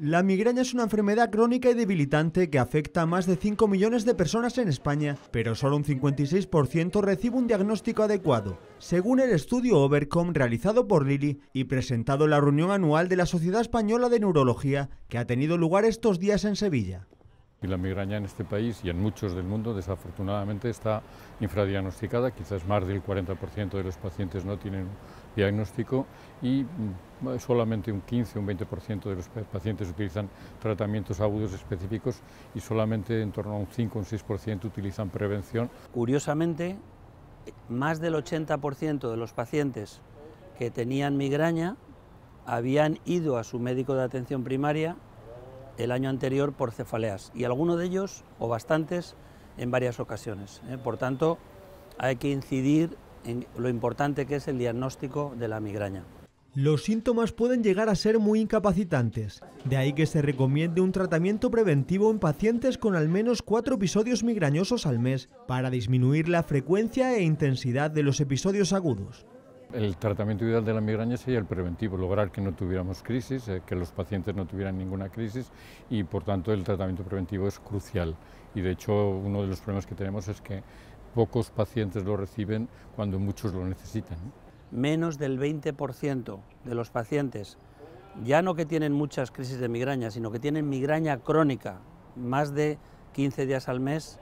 La migraña es una enfermedad crónica y debilitante que afecta a más de 5 millones de personas en España, pero solo un 56% recibe un diagnóstico adecuado, según el estudio Overcom realizado por Lilly y presentado en la reunión anual de la Sociedad Española de Neurología, que ha tenido lugar estos días en Sevilla. Y la migraña en este país y en muchos del mundo, desafortunadamente, está infradiagnosticada. Quizás más del 40% de los pacientes no tienen diagnóstico y mm, solamente un 15 o un 20% de los pacientes utilizan tratamientos agudos específicos y solamente en torno a un 5 o un 6% utilizan prevención. Curiosamente, más del 80% de los pacientes que tenían migraña habían ido a su médico de atención primaria el año anterior por cefaleas y alguno de ellos, o bastantes, en varias ocasiones. ¿eh? Por tanto, hay que incidir en lo importante que es el diagnóstico de la migraña. Los síntomas pueden llegar a ser muy incapacitantes, de ahí que se recomiende un tratamiento preventivo en pacientes con al menos cuatro episodios migrañosos al mes para disminuir la frecuencia e intensidad de los episodios agudos. El tratamiento ideal de la migraña sería el preventivo, lograr que no tuviéramos crisis, eh, que los pacientes no tuvieran ninguna crisis y por tanto el tratamiento preventivo es crucial. Y de hecho uno de los problemas que tenemos es que pocos pacientes lo reciben cuando muchos lo necesitan. Menos del 20% de los pacientes, ya no que tienen muchas crisis de migraña, sino que tienen migraña crónica, más de 15 días al mes,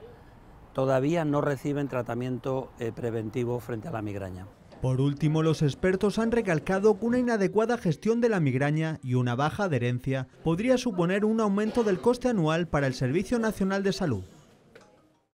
todavía no reciben tratamiento eh, preventivo frente a la migraña. Por último, los expertos han recalcado que una inadecuada gestión de la migraña y una baja adherencia podría suponer un aumento del coste anual para el Servicio Nacional de Salud.